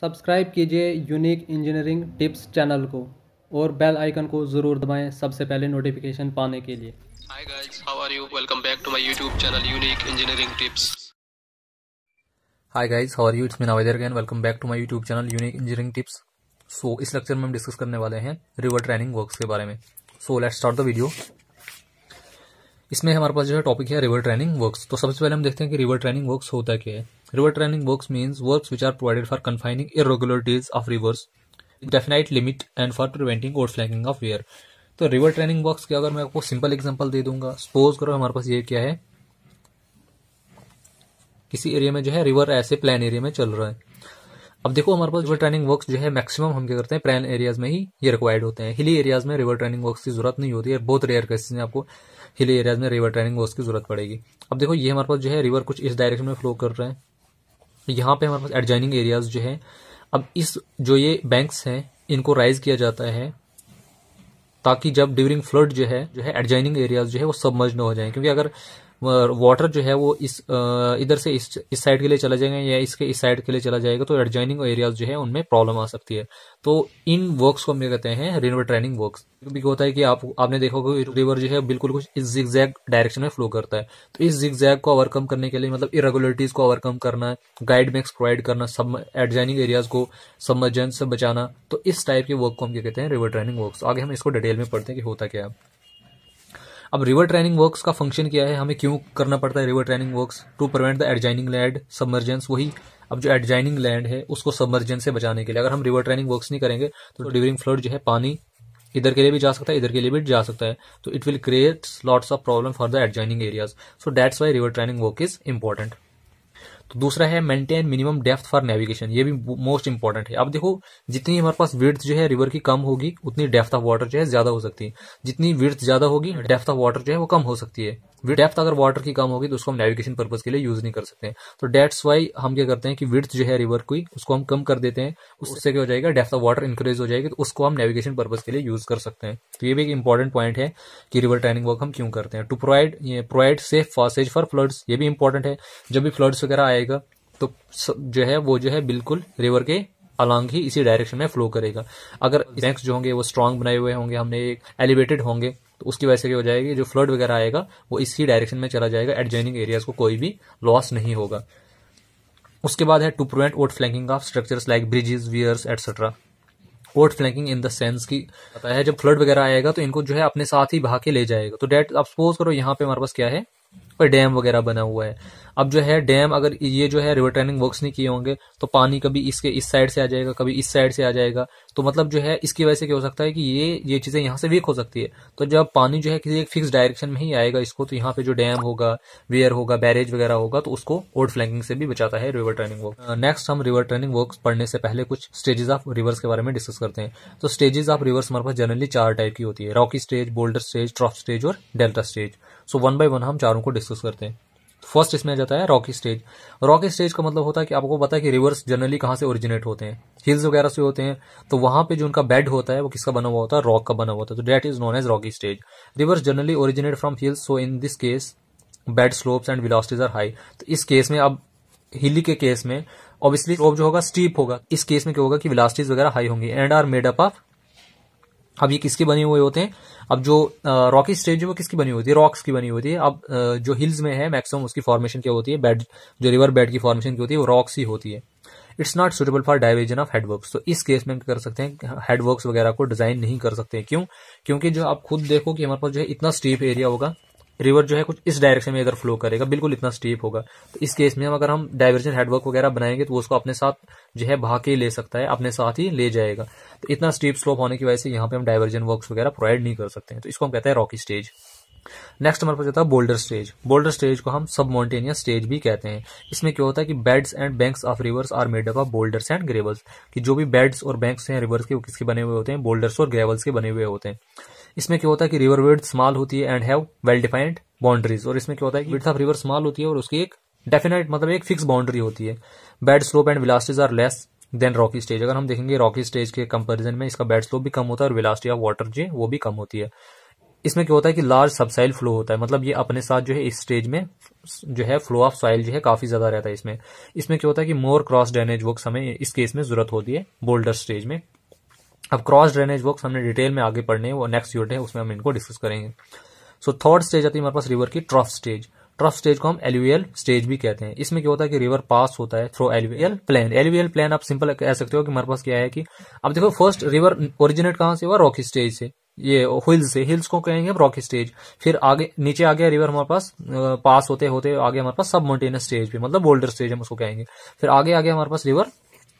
Subscribe कीजिए unique engineering tips channel को और बेल आइकन को ज़रूर दबाएं सबसे पहले नोटिफिकेशन पाने के लिए hi guys how are you welcome back to my YouTube channel unique engineering tips hi guys how are you it's me नवेदर again welcome back to my YouTube channel unique engineering tips so इस lecture में हम discuss करने वाले हैं river training works के बारे में so let's start the video इसमें हमारे पास जो है टॉपिक है रिवर ट्रेनिंग वर्क्स तो सबसे पहले हम देखते हैं कि रिवर ट्रेनिंग वर्क्स होता क्या है river training works means works which are provided for confining irregularities of rivers definite limit and for preventing over flagging of weir तो रिवर ट्रेनिंग वर्क्स के अगर मैं आपको सिंपल एग्जाम्पल दे दूंगा सपोज करो हमारे पास ये क्या है किसी एरिया में जो है रिवर ऐसे प्लान एरिया में चल रहा है अब देखो हमारे पास रिवर ट्रेनिंग वर्क्स जो है मैक्सिमम हम क्या करते हैं प्लान एरियाज में ही ये रिक्वायर्ड होते हैं हिली एरियाज में रिवर ट्रेनिंग वर्क्स की जरूरत नहीं होती है बहुत रेयर केसेस में आपको हिल एरियाज में रिवर ट्रेनिंग वॉस की जरूरत पड़ेगी अब देखो ये हमारे पास जो है रिवर कुछ इस डायरेक्शन में फ्लो कर रहे हैं यहाँ पे हमारे पास एडजाइनिंग एरियाज जो है अब इस जो ये बैंक्स हैं इनको राइज किया जाता है ताकि जब ड्यूरिंग फ्लड जो है जो है एडजाइनिंग एरियाज जो है वो सबमर्ज न हो जाए क्योंकि अगर वाटर जो है वो इस इधर से इस इस साइड के लिए चला जाएगा या इसके इस साइड के लिए चला जाएगा तो एडजॉइनिंग एरियाज जो है उनमें प्रॉब्लम आ सकती है तो इन वर्क्स को हम ये कहते हैं रिवर ट्रेनिंग वर्क्स भी होता है कि आप आपने देखा होगा रिवर जो है बिल्कुल कुछ इस जिग डायरेक्शन में फ्लो करता है तो इस जिग को ओवरकम करने के लिए मतलब इरेगुलरिटीज को ओवरकम करना गाइड मैक्स प्रोवाइड करना सब एडजॉइनिंग एरियाज को सबमर्जेंस से बचाना तो इस टाइप के वर्क को हम क्या कहते हैं रिवर ट्रेनिंग वर्क आगे हम इसको डिटेल में पढ़ते हैं कि होता क्या है अब रिवर ट्रेनिंग वर्क्स का फंक्शन क्या है हमें क्यों करना पड़ता है river training works to prevent the adjoining land submergence वही अब जो एडजाइनिंग लैंड है उसको सबमर्जेंस से बचाने के लिए अगर हम रिवर ट्रेनिंग वर्क्स नहीं करेंगे तो डिवरिंग फ्लड जो है पानी इधर के लिए भी जा सकता है इधर के लिए भी जा सकता है तो it will create lots of problem for the adjoining areas so that's why river training work is important तो दूसरा है maintain minimum depth for navigation ये भी मोस्ट इंपॉर्टेंट है अब देखो जितनी हमारे पास विर्थ जो है रिवर की कम होगी उतनी डेप्थ ऑफ वाटर जो है ज्यादा हो सकती है जितनी विर्थ ज्यादा होगी डेप्थ ऑफ वाटर जो है वो कम हो सकती है डेप्थ अगर वाटर की कम होगी तो उसको हम नेविगेशन पर्पज के लिए यूज नहीं कर सकते तो डेट्स वाई हम क्या करते हैं कि विर्थ जो है रिवर की उसको हम कम कर देते हैं उससे क्या हो जाएगा डेप्थ ऑफ वाटर इंक्रीज हो जाएगी तो उसको हम नेविगेशन पर्पज के लिए यूज कर सकते हैं तो ये भी एक इंपॉर्टेंट पॉइंट है कि रिवर ट्रेनिंग वर्क हम क्यों करते हैं टू प्रोवाइड प्रोवाइड सेफ फॉसेज फॉर फ्लड्स ये भी इंपॉर्टेंट है जब भी फ्लड्स वगैरह आएगा तो जो है वो जो है बिल्कुल रिवर के अलॉन्ग ही इसी डायरेक्शन में फ्लो करेगा अगर बैंक जो होंगे वो स्ट्रांग बनाए हुए होंगे हमने एक एलिवेटेड होंगे तो उसकी वजह से क्या हो जाएगी जो फ्लड वगैरह आएगा वो इसी डायरेक्शन में चला जाएगा एडजॉइनिंग एरियाज को कोई भी लॉस नहीं होगा उसके बाद है to prevent outflanking of structure like bridges weirs etcetera outflanking in the sense की पता है जब फ्लड वगैरह आएगा तो इनको जो है अपने साथ ही बहा के ले जाएगा तो डेट आप सपोज करो यहाँ पे हमारे पास क्या है पर डैम वगैरह बना हुआ है अब जो है डैम अगर ये जो है रिवर ट्रेनिंग वर्क्स नहीं किए होंगे तो पानी कभी इसके इस साइड से आ जाएगा कभी इस साइड से आ जाएगा तो मतलब जो है इसकी वजह से क्या हो सकता है कि ये ये चीज़ें यहाँ से वीक हो सकती है तो जब पानी जो है किसी एक फिक्स डायरेक्शन में ही आएगा इसको तो यहाँ पे जो डैम होगा वेयर होगा बैरेज वगैरह होगा तो उसको ओल्ड फ्लैंकिंग से भी बचाता है रिवर ट्रेनिंग वर्क नेक्स्ट हम रिवर ट्रेनिंग वर्क पढ़ने से पहले कुछ स्टेजेस ऑफ रिवर्स के बारे में डिस्कस करते हैं तो स्टेजेस ऑफ रिवर्स हमारे पास जनरली चार टाइप की होती है rocky stage boulder stage trough stage और delta stage so one by one हम चारों को डिस्कस करते हैं फर्स्ट तो इसमें आ जाता है रॉकी स्टेज रॉकी स्टेज का मतलब होता है कि आपको पता है कि रिवर्स जनरली कहाँ से ओरिजिनेट होते हैं हिल्स वगैरह से होते हैं तो वहां पे जो उनका बेड होता है वो किसका बना हुआ होता है रॉक का बना हुआ होता है तो that is known as rocky stage rivers generally originate from hills so in this case bed slopes and velocities are high तो इस केस में अब हिली के केस में ऑब्वियसली स्लोप जो होगा स्टीप होगा इस केस में क्या होगा कि विलासिटीज वगैरह हाई होंगी and are made up of अब ये किसके बने हुए होते हैं अब जो रॉकी स्टेज है वो किसकी बनी होती है रॉक्स की बनी होती है अब जो हिल्स में है मैक्सिमम उसकी फॉर्मेशन क्या होती है बेड जो रिवर बेड की फॉर्मेशन की होती है वो रॉक्स ही होती है it's not suitable for diversion of headworks तो इस केस में कर सकते हैं हेडवर्क्स वगैरह को डिजाइन नहीं कर सकते क्यों क्योंकि जो आप खुद देखो कि हमारे पास जो है इतना स्टीप एरिया होगा रिवर जो है कुछ इस डायरेक्शन में इधर फ्लो करेगा बिल्कुल इतना स्टीप होगा तो इस केस में हम अगर हम डायवर्जन हेडवर्क वगैरह बनाएंगे तो उसको अपने साथ जो है भाग के ही ले सकता है अपने साथ ही ले जाएगा तो इतना स्टीप स्लोप होने की वजह से यहाँ पे हम डायवर्जन वर्क वगैरह प्रोवाइड नहीं कर सकते हैं तो इसको हम कहते हैं रॉकी स्टेज नेक्स्ट हमारे पास होता है बोल्डर स्टेज बोल्डर स्टेज को हम सब माउंटेनियस स्टेज भी कहते हैं इसमें क्या होता है कि beds and banks of rivers are made up of boulders and gravels कि जो भी बेड्स और बैंक्स हैं रिवर्स के वो किसके बने हुए होते हैं बोल्डर्स और ग्रेवल्स के बने हुए होते हैं इसमें क्या होता है कि रिवर वेड स्मॉल होती है and have well defined boundaries और इसमें क्या होता है कि विड्थ ऑफ रिवर स्मॉल होती है और उसकी एक डेफिनेट मतलब एक फिक्स बाउंड्री होती है bed slope and velocities are less than rocky stage अगर हम देखेंगे रॉकी स्टेज के कंपेरिजन में इसका बेड स्लोप भी कम होता है और विलास्टी ऑफ वाटर जो वो भी कम होती है इसमें क्या होता है कि लार्ज सबसाइल फ्लो होता है मतलब ये अपने साथ जो है इस स्टेज में जो है फ्लो ऑफ सॉइल जो है काफी ज्यादा रहता है इसमें इसमें क्या होता है कि मोर क्रॉस ड्रेनेज वर्क समय इस केस में जरूरत होती है बोल्डर स्टेज में अब क्रॉस ड्रेनेज वर्क हमने डिटेल में आगे पढ़ने वो नेक्स्ट यूनिट है उसमें हम इनको डिस्कस करेंगे सो थर्ड स्टेज आती है हमारे पास रिवर की ट्रफ स्टेज ट्रफ स्टेज को हम एल्यूएल स्टेज भी कहते हैं इसमें क्या होता है कि रिवर पास होता है through alluvial plain alluvial plain आप सिंपल कह सकते हो कि हमारे पास क्या है कि अब देखो फर्स्ट रिवर ओरिजिनेट कहां से हुआ रॉकी स्टेज से ये हिल्स से हिल्स को कहेंगे हम रॉकी स्टेज फिर आगे नीचे आ गया रिवर हमारे पास पास होते होते आगे हमारे पास सब माउंटेनस स्टेज पे मतलब बोल्डर स्टेज हम उसको कहेंगे फिर आगे आगे हमारे पास रिवर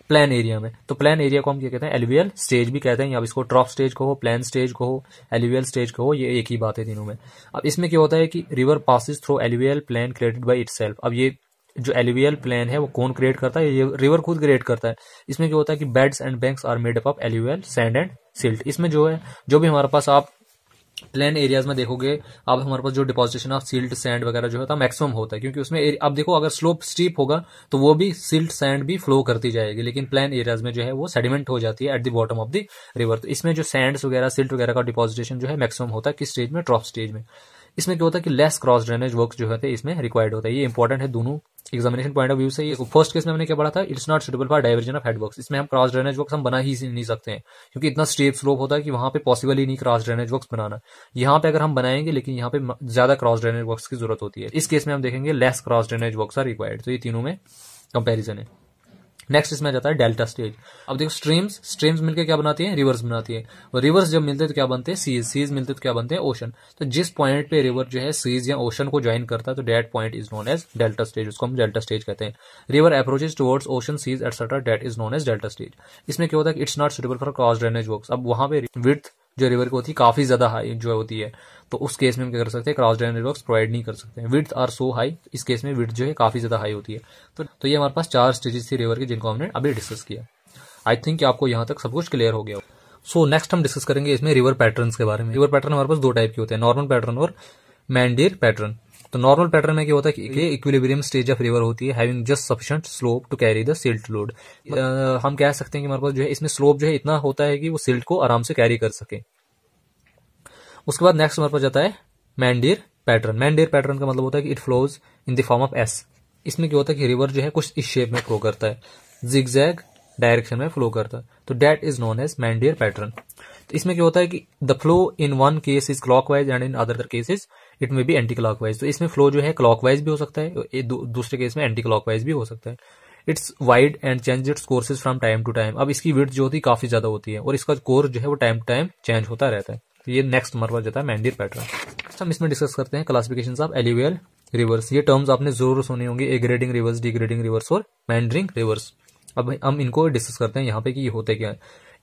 प्लान एरिया में तो प्लान एरिया को हम क्या कहते हैं एलिवियल स्टेज भी कहते हैं या इसको ट्रॉप स्टेज को हो प्लान स्टेज को हो एलिवियल स्टेज को हो ये एक ही बात है तीनों में अब इसमें क्या होता है कि river passes through alluvial plain created by it अब ये जो एलिवियल प्लान है वो कौन क्रिएट करता है ये रिवर खुद क्रिएट करता है इसमें क्या होता है कि beds and banks are made up of alluvial sand and silt इसमें जो है जो भी हमारे पास आप प्लेन एरियाज में देखोगे आप हमारे पास जो डिपोजिशन ऑफ सिल्ट सैंड वगैरह जो होता है मैक्सिमम होता है क्योंकि उसमें अब देखो अगर स्लोप स्टीप होगा तो वो भी सिल्ट सैंड भी फ्लो करती जाएगी लेकिन प्लेन एरियाज में जो है वो सेडिमेंट हो जाती है at the bottom of the river तो इसमें जो सैंड्स वगैरह सिल्ट वगैरह का डिपॉजिटेशन जो है मैक्सिमम होता है किस स्टेज में ट्रॉप स्टेज में इसमें क्या होता है कि लेस क्रॉस ड्रेनेज वर्क जो है इसमें रिक्वायर्ड होता है ये इंपॉर्टेंट है दोनों एग्जामिनेशन पॉइंट ऑफ व्यू से फर्स्ट केस में हमने क्या पढ़ा था it's not suitable for diversion of head इसमें हम क्रॉस ड्रेनेज वर्क हम बना ही नहीं सकते हैं क्योंकि इतना स्टेप स्लोप होता है कि वहां पे पॉसिबल ही नहीं क्रॉस ड्रेनेज वर्क बनाना यहाँ पे अगर हम बनाएंगे लेकिन यहाँ पे ज्यादा क्रॉस ड्रेनेज वर्क की जरूरत होती है इस केस में हम देखेंगे less cross drainage work are required तो ये तीनों में कंपेरिजन है नेक्स्ट इसमें जाता है डेल्टा स्टेज अब देखो स्ट्रीम्स स्ट्रीम्स मिलकर क्या बनाती है रिवर्स बनाती है और रिवर्स जब मिलते हैं तो क्या बनते हैं सीज सीज मिलते तो क्या बनते हैं ओशन तो जिस पॉइंट पे रिवर जो है सीज या ओशन को ज्वाइन करता है तो that point is known as delta stage उसको हम डेल्टा स्टेज कहते हैं river approaches towards ocean seas etcetera that is known as delta stage इसमें क्या होता है it's not suitable for cross drainage work अब वहां पर विथ जो रिवर की होती है काफी ज्यादा हाई जो होती है तो उस केस में हम क्या कर सकते हैं क्रॉस ड्रेन रिवर्स प्रोवाइड नहीं कर सकते हैं विथ आर सो हाई इस केस में विथ जो है काफी ज्यादा हाई होती है तो, तो ये हमारे पास चार स्टेजेस थी रिवर की जिनको हमने अभी डिस्कस किया आई थिंक आपको यहाँ तक सब कुछ क्लियर हो गया सो so, नेक्स्ट हम डिस्कस करेंगे इसमें रिवर पैटर्न के बारे में रिवर पैटर्न हमारे पास दो टाइप के होते हैं नॉर्मल पैटर्न और मैंडियर पैटर्न तो नॉर्मल पैटर्न में क्या होता है कि इक्विलिब्रियम स्टेज ऑफ रिवर होती है having just sufficient slope to carry the silt load हम कह सकते हैं कि हमारे पास जो है इसमें स्लोप जो है इतना होता है कि वो सिल्ट को आराम से कैरी कर सके उसके बाद नेक्स्ट हमारे पास जाता है मैंडियर पैटर्न मैंडियर पैटर्न का मतलब होता है कि it flows in the form of S इसमें क्या होता है कि रिवर जो है कुछ इस शेप में फ्लो करता है जिगजैग डायरेक्शन में फ्लो करता है तो that is known as meander pattern तो इसमें क्या होता है कि the flow in one case is clock and in other case is it may be anticlockwise तो इसमें फ्लो जो है क्लॉकवाइज भी हो सकता है दू, दूसरे केस में एंटी क्लॉकवाइज भी हो सकता है it's wide and change its courses from time to time अब इसकी विड्थ जो होती है काफी ज्यादा होती है और इसका कोर्स जो है वो टाइम टू टाइम चेंज होता रहता है तो ये नेक्स्ट हमारे जाता है मैंडीर पैटर्न हम इसमें डिस्कस करते हैं क्लासिफिकेशन ऑफ एलिवेल रिवर्स ये टर्म्स आपने जरूर सुने होंगे aggrading rivers grading rivers और मैंडरिंग रिवर्स अब हम इनको डिस्कस करते हैं यहाँ पे कि ये होते क्या है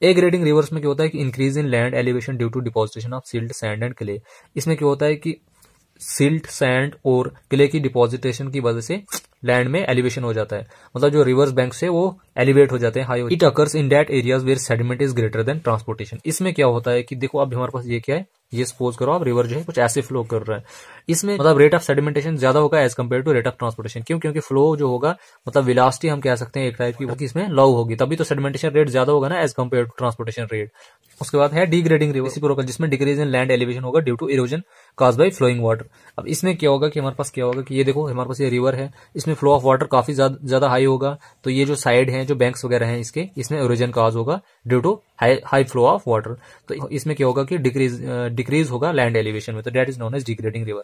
ए ग्रेडिंग रिवर्स में क्या होता है कि increase in land elevation due to depositation of silt sand and clay इसमें क्या होता है कि सिल्ट सैंड और किले की डिपोजिटेशन की वजह से लैंड में एलिवेशन हो जाता है मतलब जो रिवर्स बैंक से वो एलिवेट हो जाते हैं high it occurs in that areas where sediment is greater than transportation इसमें क्या होता है कि देखो अब हमारे पास ये क्या है ये सपोज करो आप रिवर जो है कुछ ऐसे फ्लो कर रहा है इसमें मतलब रेट ऑफ सेडिमेंटेशन ज्यादा होगा as compare to rate of transportation क्यों क्योंकि फ्लो जो होगा मतलब विलास्टी हम कह सकते हैं एक टाइप की इसमें लो होगी तभी तो सेडिमेंटेशन रेट ज्यादा होगा ना as compare to transportation rate उसके बाद है डिग्रेडिंग रिवर इसी प्रोकल जिसमें डिक्रीज इन लैंड एलिवेशन होगा due to erosion caused by flowing water अब इसमें क्या होगा कि हमारे पास क्या होगा कि ये देखो हमारे पास ये रिवर है इसमें फ्लो ऑफ वाटर काफी ज्यादा हाई होगा तो ये जो साइड है हैं जो बैंक्स वगैरह हैं इसके इसमें इरोजन काज होगा due to high flow of water तो इसमें क्या होगा कि डिक्रीज डिक्रीज होगा लैंड एलिवेशन में तो that is known as degrading river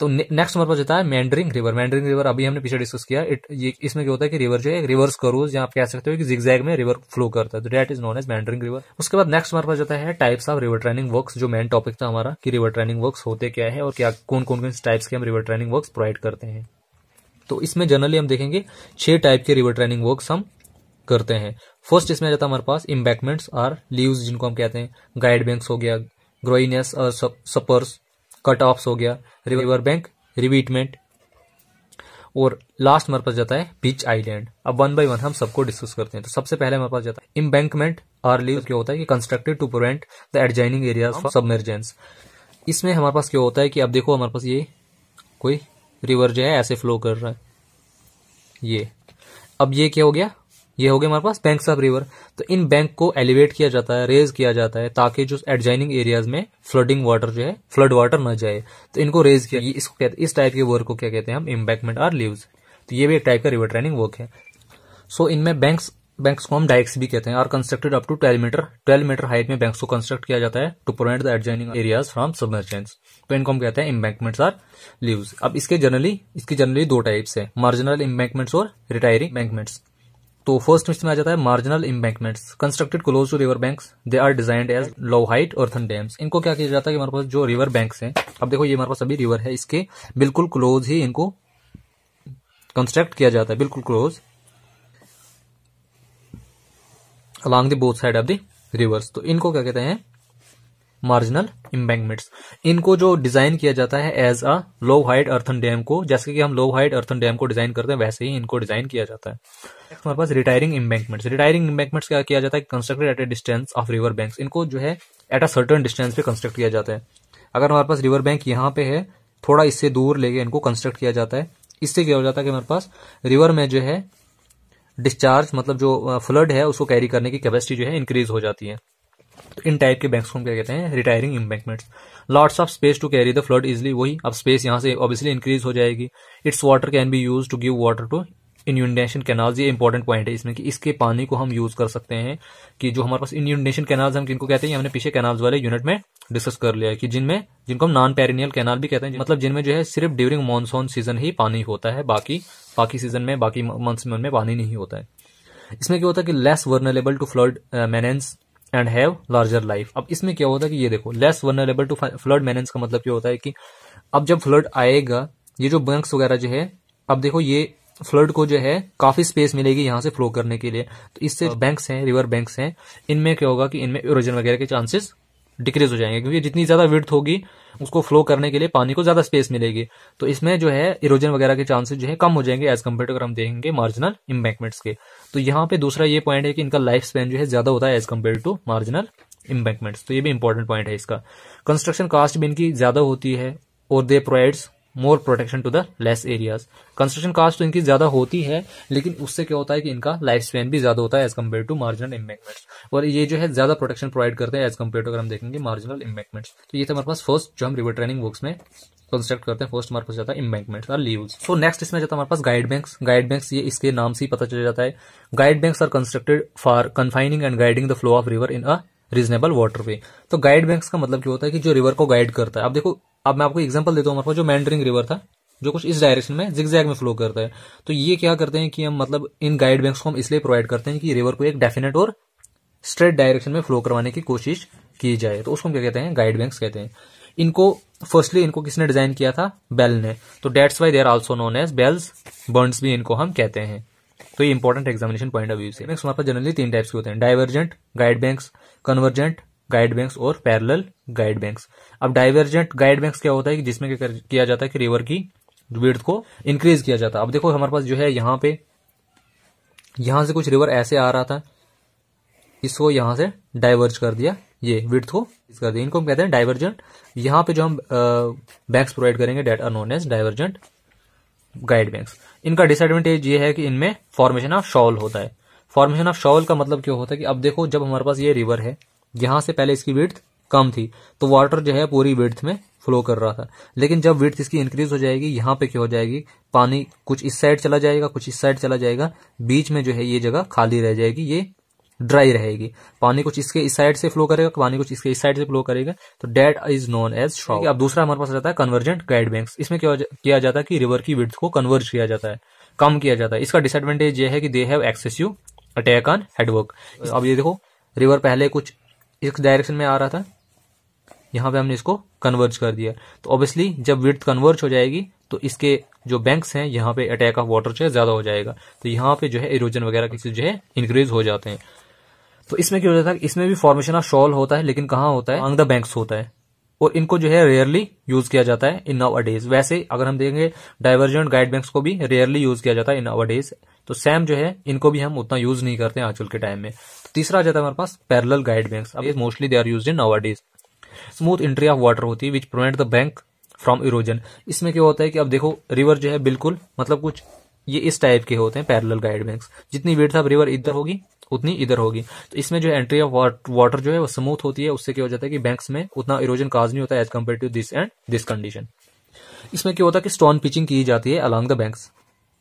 तो नेक्स्ट नंबर पर जाता है मैंडरिंग रिवर मैंडरिंग रिवर अभी हमने पीछे डिस्कस किया इट इसमें क्या होता है कि रिवर जो है रिवर्स करूज या आप कह सकते हो कि जिगजैग में रिवर फ्लो करता है तो that is known as meandering river उसके बाद नेक्स्ट नंबर पर जाता है types of river training work जो मेन टॉपिक था हमारा कि रिवर ट्रेनिंग वर्क होते क्या है और क्या कौन कौन कौन टाइप्स के हम रिवर ट्रेनिंग वर्क प्रोवाइड करते हैं तो इसमें जनरली हम देखेंगे छह टाइप के रिवर ट्रेनिंग वर्क हम करते हैं फर्स्ट इसमें जाता है हमारे पास इम्बैकमेंट्स आर लीव्स जिनको हम कहते हैं गाइड बैंक्स हो गया ग्रोइनेस और सपर्स कट ऑफ हो गया रिवर बैंक रिवीटमेंट और लास्ट हमारे पास जाता है बीच आइलैंड अब वन बाय वन हम सबको डिस्कस करते हैं तो सबसे पहले हमारे पास जाता है इम्बैंकमेंट आर लीव क्या होता है कि constructed to prevent the adjoining area submergence इसमें हमारे पास क्या होता है कि अब देखो हमारे पास ये कोई रिवर जो है ऐसे फ्लो कर रहा है ये अब ये क्या हो गया ये हो गया हमारे पास बैंक ऑफ रिवर तो इन बैंक को एलिवेट किया जाता है रेज किया जाता है ताकि जो एडजाइनिंग एरियाज में फ्लडिंग वाटर जो है फ्लड वाटर न जाए तो इनको रेज किया इसको कहते इस टाइप के वर्क को क्या कहते हैं हम इम्बैकमेंट आर लीव्स तो ये भी एक टाइप का रिवर ट्रेनिंग वर्क है सो so, इनमें बैंक बैंक्स को हम डाइक्स भी कहते हैं are constructed up to twelve metre twelve metre height में बैंक को कंस्ट्रक्ट किया जाता है to prevent the adjoining areas from submergence तो इनको हम कहते हैं इम्बैंकमेंट्स आर लीव्स अब इसके जनरली इसके जनरली दो टाइप्स है मार्जिनल इम्बैंकमेंट्स और रिटायरिंग बैंकमेंट्स तो फर्स्ट इसमें आ जाता है marginal embankments constructed close to river bank they are designed as low height earthen dams इनको क्या किया जाता है कि हमारे पास जो रिवर बैंक्स हैं अब देखो ये हमारे पास अभी रिवर है इसके बिल्कुल क्लोज ही इनको कंस्ट्रक्ट किया जाता है बिल्कुल close along both side of the rivers तो इनको क्या कहते हैं मार्जिनल इम्बैंकमेंट्स इनको जो डिजाइन किया जाता है as a low height earthen dam को जैसे कि हम लो हाइट अर्थन डैम को डिजाइन करते हैं वैसे ही इनको डिजाइन किया जाता है हमारे पास रिटायरिंग इम्बैंकमेंट्स रिटायरिंग इम्बैंकमेंट्स क्या किया जाता है constructed at a distance of river bank इनको जो है एट अ सर्टन डिस्टेंस पे कंस्ट्रक्ट किया जाता है अगर हमारे पास रिवर बैंक यहाँ पे है थोड़ा इससे दूर लेके इनको कंस्ट्रक्ट किया जाता है इससे क्या हो जाता है कि हमारे पास रिवर में जो है डिस्चार्ज मतलब जो फ्लड है उसको कैरी करने की कैपेसिटी जो है इंक्रीज हो जाती है तो इन टाइप के बैंक्स को हम क्या कहते हैं retiring embankments lots of space to carry the flood easily वही अब स्पेस यहाँ से ऑब्वियसली इंक्रीज हो जाएगी its water can be use to give water to inundation canals ये इंपॉर्टेंट पॉइंट है इसमें कि इसके पानी को हम यूज कर सकते हैं कि जो हमारे पास इन्यूंडेशन कैनाल्स हम किनको कहते हैं हमने पीछे कैनाल्स वाले यूनिट में डिस्कस कर लिया है कि जिनमें जिनको हम नॉन पेरिनियल कैनाल भी कहते हैं मतलब जिनमें जो है सिर्फ ड्यूरिंग मानसून सीजन ही पानी होता है बाकी बाकी सीजन में बाकी मंथ्स में उनमें पानी नहीं होता है इसमें क्या होता है कि less vulnerable to flood menace and have larger life अब इसमें क्या होता है कि ये देखो less vulnerable to flood menace का मतलब क्या होता है कि अब जब फ्लड आएगा ये जो बंक्स वगैरह जो है अब देखो ये फ्लड को जो है काफी स्पेस मिलेगी यहाँ से फ्लो करने के लिए तो इससे बैंक्स हाँ। हैं रिवर बैंक्स हैं इनमें क्या होगा कि इनमें इरोजन वगैरह के चांसेस डिक्रीज हो जाएंगे क्योंकि जितनी ज्यादा विर्थ होगी उसको फ्लो करने के लिए पानी को ज्यादा स्पेस मिलेगी तो इसमें जो है इरोजन वगैरह के चांसेस जो है कम हो जाएंगे एज कम्पेयर टू अगर हम देखेंगे मार्जिनल इम्बैंकमेंट्स के तो यहाँ पे दूसरा ये पॉइंट है कि इनका लाइफ स्पेन जो है ज्यादा होता है as compare to marginal embankments तो ये भी इंपॉर्टेंट पॉइंट है इसका कंस्ट्रक्शन कास्ट भी इनकी ज्यादा होती है और they provides more protection to the less areas construction cost तो इनकी ज्यादा होती है लेकिन उससे क्या होता है कि इनका लाइफ स्पेन भी ज्यादा होता है as compare to marginal embankments और ये जो है ज्यादा प्रोटेक्शन प्रोवाइड करते हैं एज कम्पेयर टू अगर हम देखेंगे मार्जिनल इम्बैक्टमेंट्स तो ये था हमारे पास फर्स्ट जो हम रिवर ट्रेनिंग बुक्स में कंस्ट्रक्ट करते हैं फर्स्ट हमारे पास जाता है इम्बैंकमेंट्स और लीव सो नेक्स्ट इसमें जाता है हमारे पास गाइड बैंक गाइड बैंक ये इसके नाम से ही पता चल जाता है guide bank are constructed for confining and guiding the flow of river in a reasonable water way तो गाइड बैंक का मतलब क्या होता है कि जो रिवर को गाइड करता है अब देखो अब मैं आपको एग्जाम्पल देता हूँ जो मैंड्रिंग रिवर था जो कुछ इस डायरेक्शन में जिगजैग में फ्लो करता है तो ये क्या करते हैं कि हम मतलब इन गाइड बैंक्स को हम इसलिए प्रोवाइड करते हैं कि रिवर को एक डेफिनेट और स्ट्रेट डायरेक्शन में फ्लो करवाने की कोशिश की जाए तो उसको हम क्या कहते हैं गाइड बैंक्स कहते हैं इनको फर्स्टली इनको किसने डिजाइन किया था बेल ने तो that's why they're also known as Bell's bunds भी इनको हम कहते हैं तो ये important examination point of view से बैंक्स हमारे पास जनरली तीन टाइप्स के होते हैं divergent guide banks convergent guide banks और पैरल गाइड बैंक्स अब डाइवर्जेंट गाइड मैक्स क्या होता है कि जिसमें क्या किया जाता है कि रिवर की वेड को इंक्रीज किया जाता है अब देखो हमारे पास जो है यहां पे यहां से कुछ रिवर ऐसे आ रहा था इसको यहां से डाइवर्ज कर दिया ये विर्थ को कर दिया इनको हम कहते हैं डाइवर्जेंट यहां पे जो हम बैंक्स प्रोवाइड करेंगे that are known as divergent guide banks इनका डिसएडवांटेज ये है कि इनमें फॉर्मेशन ऑफ शॉल होता है फॉर्मेशन ऑफ शॉल का मतलब क्या होता है कि अब देखो जब हमारे पास ये रिवर है यहां से पहले इसकी विर्थ कम थी तो वाटर जो है पूरी विड्थ में फ्लो कर रहा था लेकिन जब विड्थ इसकी इंक्रीज हो जाएगी यहाँ पे क्या हो जाएगी पानी कुछ इस साइड चला जाएगा कुछ इस साइड चला जाएगा बीच में जो है ये जगह खाली रह जाएगी ये ड्राई रहेगी पानी कुछ इसके इस साइड से फ्लो करेगा पानी कुछ इसके इस साइड से फ्लो करेगा तो that is known as shock अब दूसरा हमारे पास रहता है कन्वर्जेंट गाइड बैंक इसमें क्या किया जाता है कि रिवर की विड्थ को कन्वर्ज किया जाता है कम किया जाता है इसका डिसएडवांटेज ये है कि they have excessive attack on headwork अब ये देखो रिवर पहले कुछ इस डायरेक्शन तो में आ रहा था यहां पे हमने इसको कन्वर्ज कर दिया तो ऑब्वियसली जब विथ कन्वर्ज हो जाएगी तो इसके जो बैंक्स हैं यहाँ पे अटैक ऑफ वाटर जो ज्यादा हो जाएगा तो यहाँ पे जो है इरोजन वगैरह के जो है इंक्रीज हो जाते हैं तो इसमें क्या होता है इसमें भी फॉर्मेशन ऑफ शॉल होता है लेकिन कहाँ होता है ऑन द बैंक्स होता है और इनको जो है रेयरली यूज किया जाता है इन अवर डेज वैसे अगर हम देखेंगे डाइवर्जेंट गाइड बैंक्स को भी रेयरली यूज किया जाता है इन अवर डेज तो सेम जो है इनको भी हम उतना यूज नहीं करते हैं आजकल के टाइम में तो तीसरा आ जाता है हमारे पास पैरल गाइड बैंक अब mostly they are use in our days smooth entry of water होती है which prevent the bank from erosion इसमें क्या होता है कि अब देखो रिवर जो है बिल्कुल मतलब कुछ ये इस टाइप के होते हैं पैरल गाइड बैंक जितनी विड्थ ऑफ रिवर इधर होगी उतनी इधर होगी तो इसमें जो एंट्री ऑफ वाटर जो है वो स्मूथ होती है उससे क्या हो जाता है कि बैंक्स में उतना इरोजन काज नहीं होता as compare to this and this condition इसमें क्या होता है कि स्टोन पिचिंग की जाती है अलॉन्ग द बैंक्स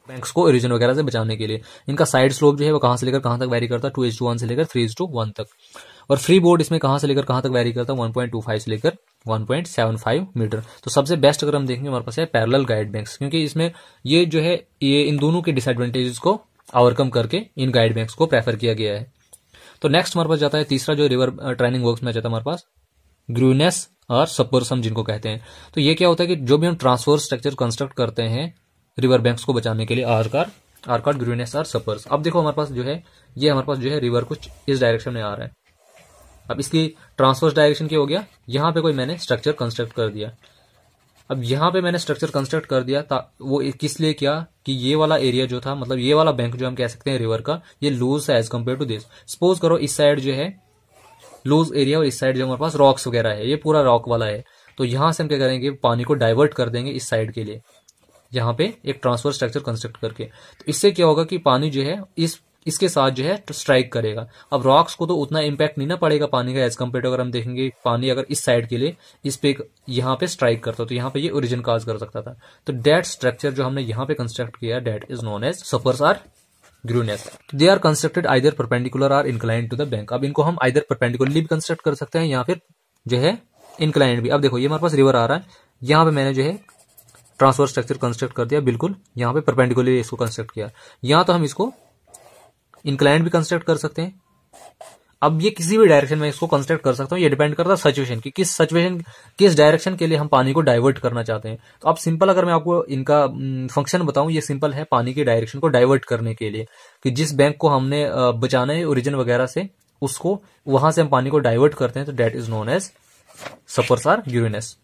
बैंक्स को इरोजन वगैरह से बचाने के लिए इनका साइड स्लोप जो है वो कहां से लेकर कहां तक वेरी करता है टू इज टू वन से लेकर थ्री इज टू वन तक और फ्री बोर्ड इसमें कहां से लेकर कहां तक वैरी करता है 1.25 से लेकर 1.75 मीटर तो सबसे बेस्ट अगर हम देखेंगे हमारे पास है पैरल गाइड बैंक्स क्योंकि इसमें ये जो है ये इन दोनों के डिसएडवांटेजेस को ओवरकम करके इन गाइड बैंक्स को प्रेफर किया गया है तो नेक्स्ट हमारे पास जाता है तीसरा जो रिवर ट्रेनिंग वर्क में जाता है हमारे पास ग्रूनेस और सपोरसम जिनको कहते हैं तो ये क्या होता है कि जो भी हम ट्रांसफोर स्ट्रक्चर कंस्ट्रक्ट करते हैं रिवर बैंक्स को बचाने के लिए आरकार आरकार ग्रूनेस और सपर्स अब देखो हमारे पास जो है ये हमारे पास जो है रिवर कुछ इस डायरेक्शन में आ रहा है अब इसकी ट्रांसवर्स डायरेक्शन क्या हो गया यहाँ पे कोई मैंने स्ट्रक्चर कंस्ट्रक्ट कर दिया अब यहाँ पे मैंने स्ट्रक्चर कंस्ट्रक्ट कर दिया था वो किस लिए किया कि ये वाला एरिया जो था मतलब ये वाला बैंक जो हम कह सकते हैं रिवर का ये लूज है as compare to this suppose करो इस साइड जो है लूज एरिया और इस साइड जो हमारे पास रॉक्स वगैरह है ये पूरा रॉक वाला है तो यहां से हम क्या करेंगे पानी को डाइवर्ट कर देंगे इस साइड के लिए यहाँ पे एक ट्रांसफर स्ट्रक्चर कंस्ट्रक्ट करके तो इससे क्या होगा कि पानी जो है इस इसके साथ जो है स्ट्राइक करेगा अब रॉक्स को तो उतना इम्पैक्ट नहीं ना पड़ेगा पानी का एज कम्पेयर टू अगर हम देखेंगे पानी अगर इस साइड के लिए इस पे यहाँ पे स्ट्राइक करता तो यहाँ पे ये ओरिजिन काज कर सकता था तो डेट स्ट्रक्चर जो हमने यहाँ पे कंस्ट्रक्ट किया that is known as spurs or groynes they are constructed either perpendicular or incline to the bank अब इनको हम आइदर परपेंडिकुलरली भी कंस्ट्रक्ट कर सकते हैं या फिर जो है इंक्लाइन भी अब देखो ये हमारे पास रिवर आ रहा है यहाँ पे मैंने जो है ट्रांसफर स्ट्रक्चर कंस्ट्रक्ट कर दिया बिल्कुल यहाँ पे परपेंडिकुलरली इसको कंस्ट्रक्ट किया यहाँ तो हम इसको इंक्लाइंट भी कंस्ट्रक्ट कर सकते हैं अब ये किसी भी डायरेक्शन में इसको कंस्ट्रक्ट कर सकता हूँ ये डिपेंड करता है सिचुएशन की किस सिचुएशन किस डायरेक्शन के लिए हम पानी को डाइवर्ट करना चाहते हैं तो अब सिंपल अगर मैं आपको इनका फंक्शन बताऊं ये सिंपल है पानी के डायरेक्शन को डाइवर्ट करने के लिए कि जिस बैंक को हमने बचाना है ओरिजिन वगैरह से उसको वहां से हम पानी को डाइवर्ट करते हैं तो that is known as spurs or groynes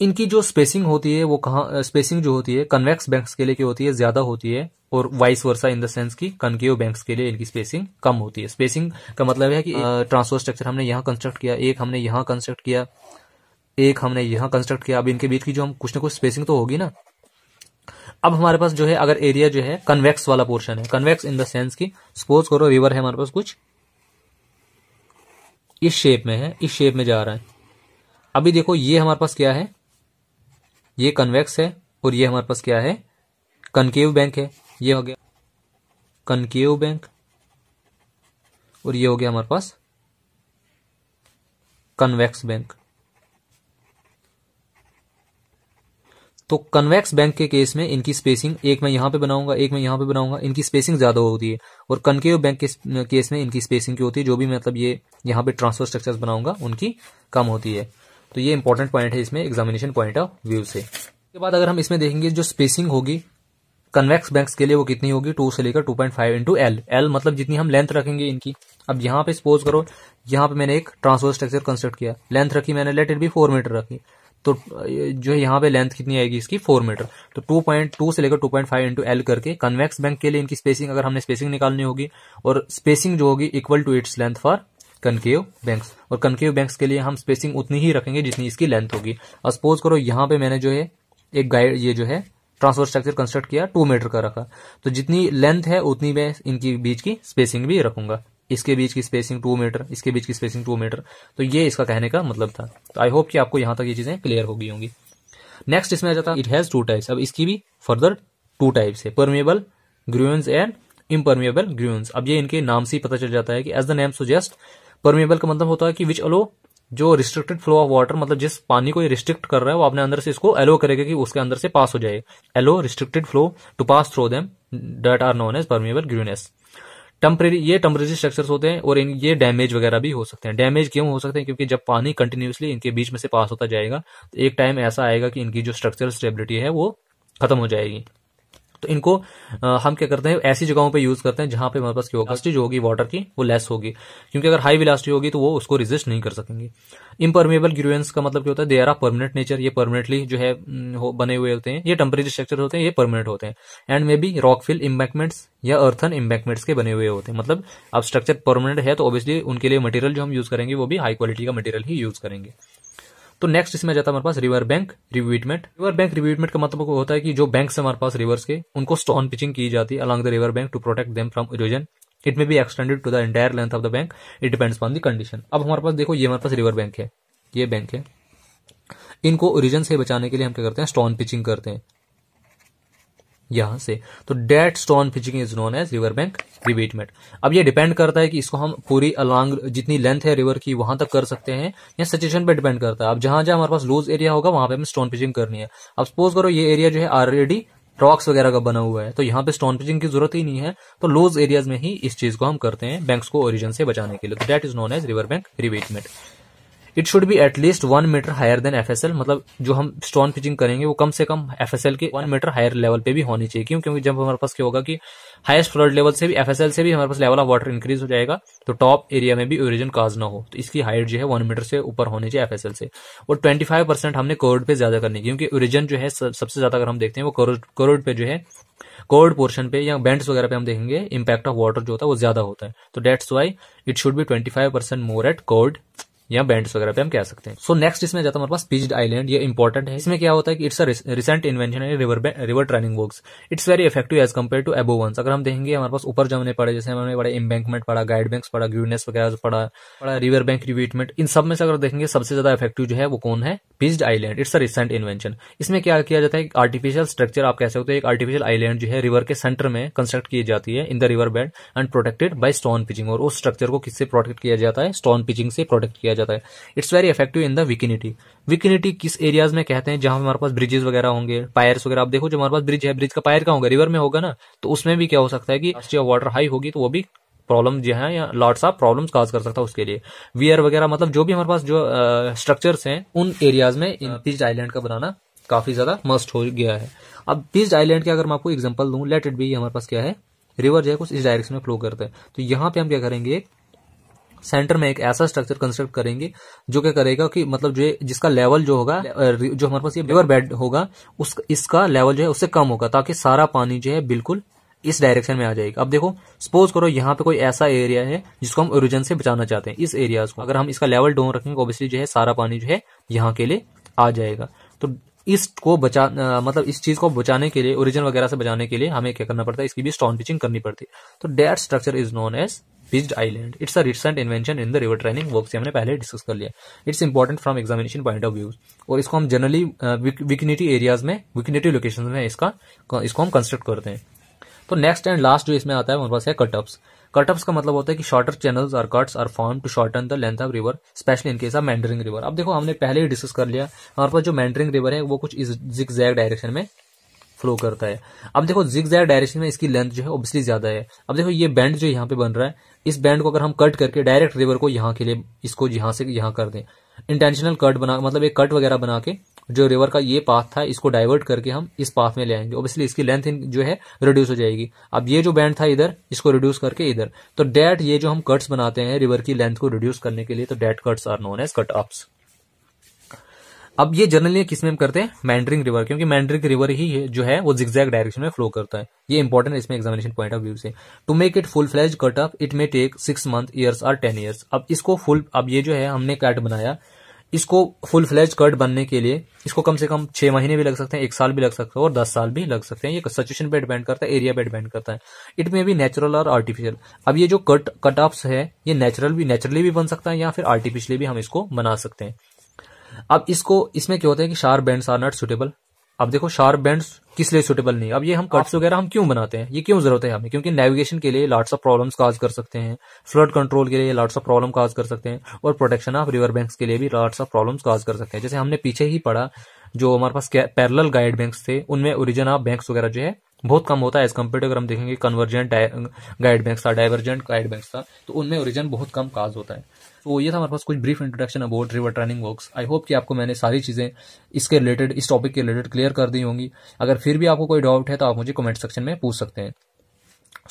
इनकी जो स्पेसिंग होती है वो कहा स्पेसिंग जो होती है कन्वेक्स बैंक्स के लिए क्या होती है ज्यादा होती है और vice versa in the sense की कनकेव बैंक्स के लिए इनकी स्पेसिंग कम होती है स्पेसिंग का मतलब है कि ट्रांसफर स्ट्रक्चर हमने यहाँ कंस्ट्रक्ट किया एक हमने यहाँ कंस्ट्रक्ट किया एक हमने यहाँ कंस्ट्रक्ट किया अब इनके बीच की जो हम कुछ ना कुछ स्पेसिंग तो होगी ना अब हमारे पास जो है अगर एरिया जो है कन्वेक्स वाला पोर्शन है कन्वेक्स इन द सेंस की सपोज करो रिवर है हमारे पास कुछ इस शेप में है इस शेप में जा रहा है अभी देखो ये हमारे पास क्या है ये कन्वेक्स है और ये हमारे पास क्या है कनकेव बैंक है ये हो गया कनकेव बैंक और ये हो गया हमारे पास कन्वेक्स बैंक तो कन्वेक्स बैंक के केस में इनकी स्पेसिंग एक मैं यहां पे बनाऊंगा एक मैं यहां पे बनाऊंगा इनकी स्पेसिंग ज्यादा होती है और कनकेव बैंक के केस में इनकी स्पेसिंग क्यों होती है जो भी मतलब ये यहां पे ट्रांसफर स्ट्रक्चर्स बनाऊंगा उनकी कम होती है तो ये इंपॉर्टेंट पॉइंट है इसमें एग्जामिनेशन पॉइंट ऑफ व्यू से उसके बाद अगर हम इसमें देखेंगे जो स्पेसिंग होगी कन्वेक्स बैंक्स के लिए वो कितनी होगी टू से लेकर two point five into L L मतलब जितनी हम लेंथ रखेंगे इनकी अब यहाँ पे सपोज करो यहाँ पे मैंने एक ट्रांसफर स्ट्रक्चर कंस्ट्रक्ट किया लेंथ रखी मैंने लेट इट भी फोर मीटर रखी तो जो है यहाँ पे लेंथ कितनी आएगी इसकी फोर मीटर तो टू पॉइंट टू से लेकर two point five into L करके कन्वेक्स बैंक के लिए इनकी स्पेसिंग अगर हमने स्पेसिंग निकालनी होगी और स्पेसिंग जो होगी equal to its length for concave banks और कनकेव बैंक्स के लिए हम स्पेसिंग उतनी ही रखेंगे जितनी इसकी लेंथ होगी और सपोज करो यहाँ पे मैंने जो है एक गाइड ये जो है ट्रांसफर स्ट्रक्चर कंस्ट्रक्ट किया टू मीटर का रखा तो जितनी लेंथ है उतनी मैं इनकी बीच की स्पेसिंग भी रखूंगा इसके बीच की स्पेसिंग टू मीटर इसके बीच की स्पेसिंग टू मीटर तो ये इसका कहने का मतलब था तो आई होप कि आपको यहाँ तक ये चीजें क्लियर हो गई होंगी नेक्स्ट इसमें आ जाता इट हैज टू टाइप्स अब इसकी भी फर्दर टू टाइप्स है permeable groynes and impermeable groynes अब ये इनके नाम से ही पता चल जाता है कि as the name suggest permeable का मतलब होता है कि विच अलो जो रिस्ट्रिक्टेड फ्लो ऑफ वाटर मतलब जिस पानी को ये रिस्ट्रिक्ट कर रहा है वो अपने अंदर से इसको एलो करेगा कि उसके अंदर से पास हो जाएगा allow restricted flow to pass through them that are known as permeable groynes temporary ये टेम्परेरी स्ट्रक्चर्स होते हैं और इन ये डैमेज वगैरह भी हो सकते हैं डैमेज क्यों हो सकते हैं क्योंकि जब पानी कंटिन्यूसली इनके बीच में से पास होता जाएगा तो एक टाइम ऐसा आएगा कि इनकी जो स्ट्रक्चरल स्टेबिलिटी है वो खत्म हो जाएगी तो इनको हम क्या करते हैं ऐसी जगहों पे यूज करते हैं जहां पे हमारे पास की जो होगी वाटर की वो लेस होगी क्योंकि अगर हाई विलास्टी होगी तो वो उसको रिजिस्ट नहीं कर सकेंगे इम्परमेबल ग्रुएंस का मतलब क्या होता है they are a permanent nature ये परमानेंटली जो है बने हुए होते हैं ये टेम्परेरी स्ट्रक्चर होते हैं ये परमानेंट होते हैं and may be rock fill embankments या अर्थन इम्बैकमेंट्स के बने हुए होते हैं मतलब अब स्ट्रक्चर परमानेंट है तो ऑब्वियसली उनके लिए मटेरियल जो हम यूज करेंगे वो भी हाई क्वालिटी का मटेरियल ही यूज करेंगे तो नेक्स्ट इसमें जाता है हमारे पास river bank revetment river bank revetment का मतलब होता है कि जो बैंक हमारे पास रिवर्स के उनको स्टोन पिचिंग की जाती है along the river bank to protect them from erosion it may be extended to the entire length of the bank it depends on the condition अब हमारे पास देखो ये हमारे पास रिवर बैंक है ये बैंक है इनको ओरिजन से बचाने के लिए हम क्या करते हैं स्टोन पिचिंग करते हैं यहां से तो that stone pitching is known as river bank revetment अब ये डिपेंड करता है कि इसको हम पूरी अलॉन्ग जितनी लेंथ है रिवर की वहां तक कर सकते हैं या सिचुएशन पे डिपेंड करता है अब जहां जहां हमारे पास लूज एरिया होगा वहां पे हमें स्टोन फिशिंग करनी है अब सपोज करो ये एरिया जो है ऑलरेडी रॉक्स वगैरह का बना हुआ है तो यहाँ पे स्टोन पिचिंग की जरूरत ही नहीं है तो लूज एरियाज में ही इस चीज को हम करते हैं बैंक को ओरिजिन से बचाने के लिए तो that is known as river bank revetment it should be at least one metre higher than F मतलब जो हम स्टोन पिचिंग करेंगे वो कम से कम एफ के वन मीटर हायर लेवल पे भी होनी चाहिए क्यों क्योंकि जब हमारे पास क्या होगा कि हाईएस्ट फ्लड लेवल से भी एफ से भी हमारे पास लेवल ऑफ वाटर इंक्रीज हो जाएगा तो टॉप एरिया में भी ओरिजिन काज ना हो तो इसकी हाइट जो है वन मीटर से ऊपर होनी चाहिए एफ से और ट्वेंटी फाइव परसेंट हमने करोड़ पे ज्यादा करनी क्योंकि ओरिजिन जो है सबसे ज्यादा अगर हम देखते हैं वो करोड़ पे जो है कोर्ड पोर्शन पे या बैंड्स वगैरह पे हम देखेंगे इम्पैक्ट ऑफ वाटर जो होता है वो ज्यादा होता है तो that's why it should be twenty five percent more at cord या बैंड्स वगैरह पे हम कह सकते हैं सो नेक्स्ट इसमें जाता है हमारे पास पिज्ड आइलैंड ये इंपॉर्टेंट है इसमें क्या होता है कि इट्स रिसेंट इन्वेंशन है river river training works it's very effective as compare to above ones अगर हम देखेंगे हमारे पास ऊपर जमने पड़े जैसे हमने बड़े इम्बैंकमेंट पड़ा गाइड बैंक पड़ा ग्रीनेस वगैरह पड़ा पड़ा रिवर बैंक रिवीटमेंट इन सब में से अगर देखेंगे सबसे ज्यादा इफेक्टिव जो है वो कौन है pitched island it's a recent invention इसमें क्या किया जाता है आर्टिफिशियल स्ट्रक्चर आप कह सकते हो एक आर्टिफिशियल आइलैंड जो है रिवर के सेंटर में कंस्ट्रक्ट की जाती है in the river bed and protected by stone pitching और उस स्ट्रक्चर को किससे प्रोटेक्ट किया जाता है स्टोन पिचिंग से प्रोटेक्ट किया किया जाता है it's very effective in the vicinity vicinity किस एरियाज में कहते हैं जहां हमारे पास ब्रिजेस वगैरह होंगे पायर्स वगैरह आप देखो जो हमारे पास ब्रिज है ब्रिज का पायर का होगा रिवर में होगा ना तो उसमें भी क्या हो सकता है कि वाटर हाई होगी तो वो भी प्रॉब्लम जो है या लॉट्स ऑफ प्रॉब्लम काज कर सकता है उसके लिए वियर वगैरह मतलब जो भी हमारे पास जो स्ट्रक्चर्स हैं उन एरियाज में इन पीच हाँ। आइलैंड का बनाना काफी ज्यादा मस्ट हो गया है अब पीच आइलैंड के अगर मैं आपको एग्जाम्पल दूं लेट इट बी हमारे पास क्या है रिवर जो है कुछ इस डायरेक्शन में फ्लो करते हैं तो यहाँ पे हम क्या करेंगे सेंटर में एक ऐसा स्ट्रक्चर कंस्ट्रक्ट करेंगे जो क्या करेगा कि मतलब जो जिसका लेवल जो होगा जो हमारे पास ये रिवर बेड होगा उस इसका लेवल जो है उससे कम होगा ताकि सारा पानी जो है बिल्कुल इस डायरेक्शन में आ जाएगा अब देखो सपोज करो यहाँ पे कोई ऐसा एरिया है जिसको हम ओरिजन से बचाना चाहते हैं इस एरिया को अगर हम इसका लेवल डोन रखेंगे ऑब्वियसली जो है सारा पानी जो है यहाँ के लिए आ जाएगा तो इसको बचा आ, मतलब इस चीज को बचाने के लिए ओरिजिन वगैरह से बचाने के लिए हमें क्या करना पड़ता है इसकी भी स्टोन पिचिंग करनी पड़ती है तो that structure is known as pitched island it's a recent invention in the river training work से हमने पहले डिस्कस कर लिया it's important from examination point of view और इसको हम जनरली विकनिटी एरियाज में विकनिटी लोकेशन में इसका इसको हम कंस्ट्रक्ट करते हैं तो नेक्स्ट एंड लास्ट जो इसमें आता है हमारे पास है कटअप्स कटअप्स का मतलब होता है कि शॉर्टर चैनल्स और cuts are form to shorten the length of river specially in case of meandering river अब देखो हमने पहले ही डिस्कस कर लिया हमारे पास जो मैंडरिंग रिवर है वो कुछ जिक जैग डायरेक्शन में फ्लो करता है अब देखो जिग जैर डायरेक्शन में इसकी लेंथ जो है ऑब्वियसली ज्यादा है अब देखो ये बैंड जो यहाँ पे बन रहा है इस बैंड को अगर हम कट करके डायरेक्ट रिवर को यहाँ के लिए इसको यहाँ से यहाँ कर दें इंटेंशनल कट बना मतलब एक कट वगैरह बना के जो रिवर का ये पाथ था इसको डाइवर्ट करके हम इस पाथ में ले आएंगे ऑब्वियसली इसकी लेंथ जो है रिड्यूस हो जाएगी अब ये जो बैंड था इधर इसको रिड्यूस करके इधर तो डेट ये जो हम कट्स बनाते हैं रिवर की लेंथ को रिड्यूस करने के लिए तो that cuts are known as cut offs अब ये जनरली किसमें करते हैं मैंड्रिंग रिवर क्योंकि मैंड्रिंग रिवर ही जो है वो जिक्जैक्ट डायरेक्शन में फ्लो करता है ये इंपॉर्टेंट इसमें एग्जामिनेशन पॉइंट ऑफ व्यू से to make it full fledged cut up it may take six month years और टेन ईयर्स अब इसको फुल अब ये जो है हमने कट बनाया इसको फुल फ्लैज कट बनने के लिए इसको कम से कम छह महीने भी लग सकते हैं एक साल भी लग सकता है और दस साल भी लग सकते हैं ये सिचुएशन पे डिपेंड करता है एरिया पे डिपेंड करता है इट मे भी नेचुरल और आर्टिफिशियल अब ये जो कट कट ऑफ्स है ये नेचुरल भी नेचुरली भी बन सकता है या फिर आर्टिफिशियली भी हम इसको बना सकते हैं अब इसको इसमें क्या होता है कि sharp bends are not suitable अब देखो शार्प बैंड्स किस लिए सुटेबल नहीं अब ये हम कट्स वगैरह हम क्यों बनाते हैं ये क्यों जरूरत है हमें क्योंकि नेविगेशन के लिए लॉट्स ऑफ प्रॉब्लम्स काज कर सकते हैं फ्लड कंट्रोल के लिए लॉट्स ऑफ प्रॉब्लम काज कर सकते हैं और प्रोटेक्शन ऑफ रिवर बैंक्स के लिए भी लॉट्स ऑफ प्रॉब्लम्स काज कर सकते हैं जैसे हमने पीछे ही पढ़ा जो हमारे पास पैरल गाइड बैंक थे उनमें ओरिजिन ऑफ बैंक वगैरह जो है बहुत कम होता है एज कम्पेयर टू अगर हम देखेंगे कन्वर्जेंट गाइड बैंक था डाइवर्जेंट गाइड बैंक था तो उनमें ओरिजिन बहुत कम काज होता है तो ये था हमारे पास कुछ brief introduction about river training works I hope कि आपको मैंने सारी चीज़ें इसके रिलेटेड इस टॉपिक के रिलेटेड क्लियर कर दी होंगी अगर फिर भी आपको कोई डाउट है तो आप मुझे कमेंट सेक्शन में पूछ सकते हैं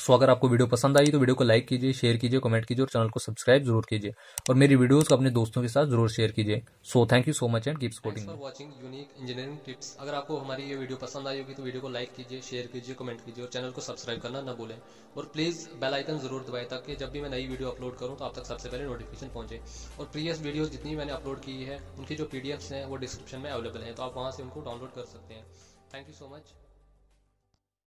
सो अगर आपको वीडियो पसंद आई तो वीडियो को लाइक कीजिए शेयर कीजिए कमेंट कीजिए और चैनल को सब्सक्राइब जरूर कीजिए और मेरी वीडियोस को अपने दोस्तों के साथ जरूर शेयर कीजिए so thank you so much and keep supporting for watching unique engineering tips अगर आपको हमारी ये वीडियो पसंद आई होगी तो वीडियो को लाइक कीजिए शेयर कीजिए कमेंट कीजिए और चैनल को सब्सक्राइब करना ना भूलें और प्लीज बेल आइकन जरूर दबाए ताकि जब भी मैं नई वीडियो अपलोड करूँ तो आप तक सबसे पहले नोटिफिकेशन पहुंचे और प्रीवियस वीडियो जितनी मैंने अपलोड की है उनकी जो पीडीएफ्स हैं वो डिस्क्रिप्शन में अवेलेबल है तो आप वहाँ से उनको डाउनलोड कर सकते हैं थैंक यू सो मच